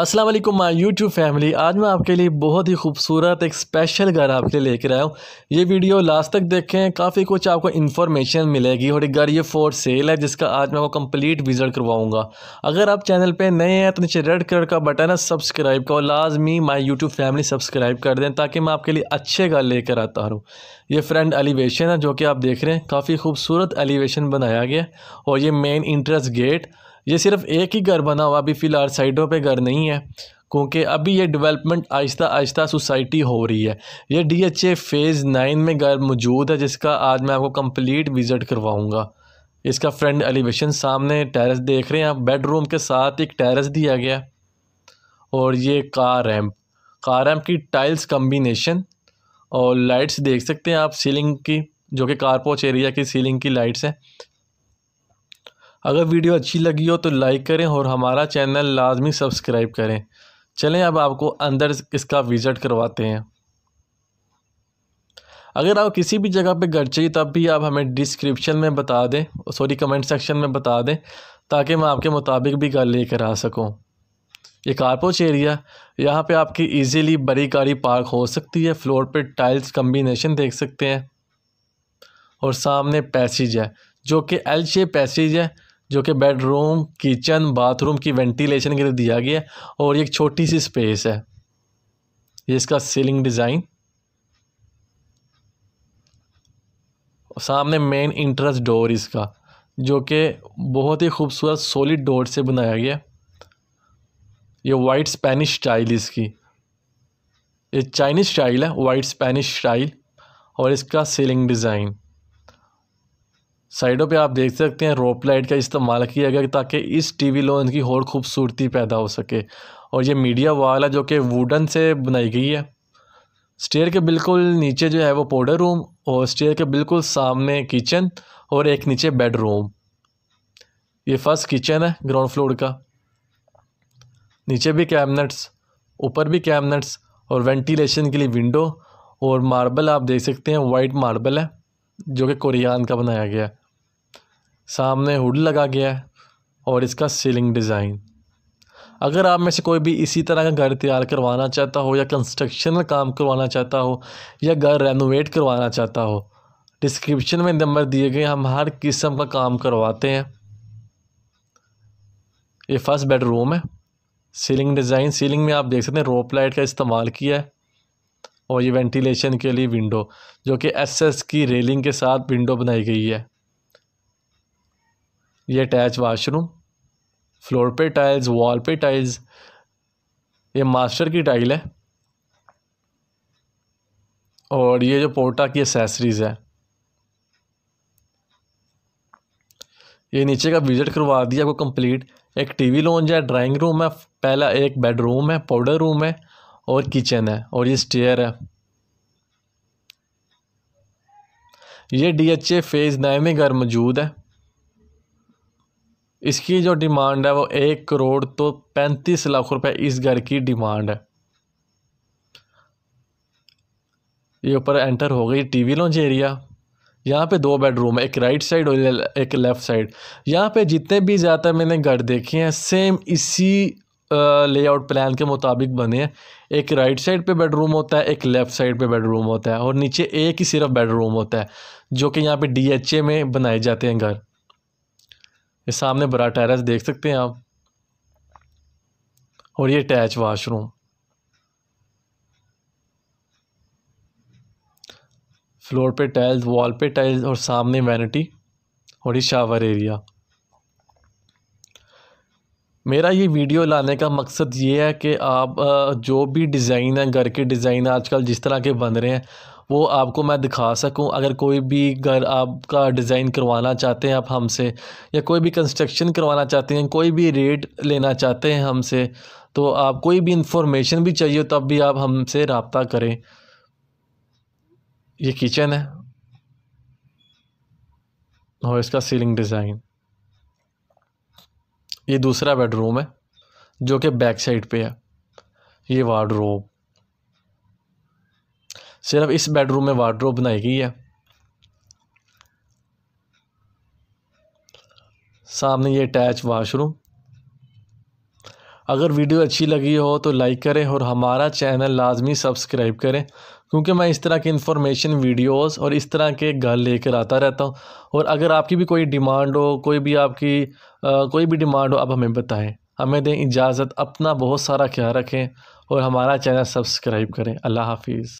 अस्सलाम वालेकुम my YouTube family आज मैं आपके लिए बहुत ही खूबसूरत एक स्पेशल घर आपके लिए लेकर आया हूँ ये वीडियो लास्ट तक देखें काफ़ी कुछ आपको इन्फॉर्मेशन मिलेगी और घर ये फोर सेल है जिसका आज मैं आपको कंप्लीट विजिट करवाऊँगा अगर आप चैनल पे नए हैं तो नीचे रेड कलर का बटन है सब्सक्राइब का और लाजमी माई यूट्यूब फैमिली सब्सक्राइब कर दें ताकि मैं आपके लिए अच्छे घर लेकर आता हूँ ये फ्रंट एलिवेशन है जो कि आप देख रहे हैं काफ़ी खूबसूरत एलिवेशन बनाया गया और ये मेन इंट्रेंस गेट ये सिर्फ़ एक ही घर बना हुआ अभी फ़िलहाल साइडों पे घर नहीं है क्योंकि अभी ये डेवलपमेंट आहिस्ता आहिस्ता सोसाइटी हो रही है ये D H A phase nine में घर मौजूद है जिसका आज मैं आपको कंप्लीट विज़िट करवाऊँगा इसका फ्रंट एलिवेशन सामने टेरेस देख रहे हैं आप बेडरूम के साथ एक टेरेस दिया गया और ये कार रैम्प कार रैम्प की टाइल्स कम्बिनेशन और लाइट्स देख सकते हैं आप सीलिंग की जो कि कारपोच एरिया की सीलिंग की लाइट्स हैं अगर वीडियो अच्छी लगी हो तो लाइक करें और हमारा चैनल लाजमी सब्सक्राइब करें चलें अब आपको अंदर इसका विज़िट करवाते हैं अगर आप किसी भी जगह पे घर चाहिए तब भी आप हमें डिस्क्रिप्शन में बता दें सॉरी कमेंट सेक्शन में बता दें ताकि मैं आपके मुताबिक भी घर लेकर आ सकूं ये कारपोच एरिया यहाँ पे आपकी इजीली बड़ी गाड़ी पार्क हो सकती है फ्लोर पे टाइल्स कम्बिनेशन देख सकते हैं और सामने पैसेज है जो कि एल शेप पैसेज है जो कि बेडरूम किचन बाथरूम की वेंटिलेशन के लिए दिया गया है और एक छोटी सी स्पेस है ये इसका सीलिंग डिज़ाइन सामने मेन इंट्रेंस डोर इसका जो कि बहुत ही खूबसूरत सॉलिड डोर से बनाया गया ये वाइट स्पेनिश स्टाइल इसकी ये चाइनीज़ स्टाइल है वाइट स्पेनिश स्टाइल और इसका सीलिंग डिज़ाइन साइडों पे आप देख सकते हैं रोप लाइट का इस्तेमाल किया गया ताकि इस टीवी लॉन्च की और खूबसूरती पैदा हो सके और ये मीडिया वॉल है जो कि वुडन से बनाई गई है स्टेयर के बिल्कुल नीचे जो है वो पाउडर रूम और स्टेयर के बिल्कुल सामने किचन और एक नीचे बेडरूम ये फर्स्ट किचन है ग्राउंड फ्लोर का नीचे भी कैबिनेट्स ऊपर भी कैबिनेट्स और वेंटिलेशन के लिए विंडो और मार्बल आप देख सकते हैं वाइट मार्बल है जो कि कुरियान का बनाया गया है सामने हुड लगा गया है और इसका सीलिंग डिज़ाइन अगर आप में से कोई भी इसी तरह का घर तैयार करवाना चाहता हो या कंस्ट्रक्शन काम करवाना चाहता हो या घर रेनोवेट करवाना चाहता हो डिस्क्रिप्शन में नंबर दिए गए हम हर किस्म का काम करवाते हैं ये फर्स्ट बेडरूम है सीलिंग डिज़ाइन सीलिंग में आप देख सकते हैं रोप लाइट का इस्तेमाल किया है और ये वेंटिलेशन के लिए विंडो जो कि एसएस की रेलिंग के साथ विंडो बनाई गई है ये अटैच वाशरूम फ्लोर पे टाइल्स वॉल पे टाइल्स ये मास्टर की टाइल है और ये जो पोर्टा की एसेसरीज़ है ये नीचे का विज़िट करवा दिया आपको कंप्लीट एक टीवी लॉन्ज है ड्राइंग रूम है पहला एक बेडरूम है पाउडर रूम है और किचन है और ये स्टेयर है ये D H A phase nine में घर मौजूद है इसकी जो डिमांड है वो एक करोड़ तो पैंतीस लाख रुपए इस घर की डिमांड है ये ऊपर एंटर हो गई टीवी लॉन्च एरिया यहाँ पे दो बेडरूम है एक राइट साइड और एक लेफ़्ट साइड यहाँ पे जितने भी ज़्यादा मैंने घर देखे हैं सेम इसी लेआउट प्लान के मुताबिक बने हैं एक राइट साइड पे बेडरूम होता है एक लेफ़्ट साइड पे बेडरूम होता है और नीचे एक ही सिर्फ बेडरूम होता है जो कि यहाँ पे डीएचए में बनाए जाते हैं घर ये सामने बड़ा टेरेस देख सकते हैं आप और ये अटैच वाशरूम फ्लोर पे टाइल्स वॉल पे टाइल्स और सामने वैनिटी और ये शावर एरिया मेरा ये वीडियो लाने का मकसद ये है कि आप जो भी डिज़ाइन है घर के डिज़ाइन आजकल जिस तरह के बन रहे हैं वो आपको मैं दिखा सकूं अगर कोई भी घर आपका डिज़ाइन करवाना चाहते हैं आप हमसे या कोई भी कंस्ट्रक्शन करवाना चाहते हैं कोई भी रेट लेना चाहते हैं हमसे तो आप कोई भी इंफॉर्मेशन भी चाहिए तब भी आप हमसे रबता करें ये किचन है और इसका सीलिंग डिज़ाइन ये दूसरा बेडरूम है जो कि बैक साइड पे है ये वार्डरोब सिर्फ इस बेडरूम में वार्ड्रोब बनाई गई है सामने ये अटैच वाशरूम अगर वीडियो अच्छी लगी हो तो लाइक करें और हमारा चैनल लाजमी सब्सक्राइब करें क्योंकि मैं इस तरह की इन्फॉर्मेशन वीडियोस और इस तरह के घर लेकर आता रहता हूँ और अगर आपकी भी कोई डिमांड हो कोई भी आपकी आ, कोई भी डिमांड हो आप हमें बताएं हमें दें इजाज़त अपना बहुत सारा ख्याल रखें और हमारा चैनल सब्सक्राइब करें अल्लाह हाफिज़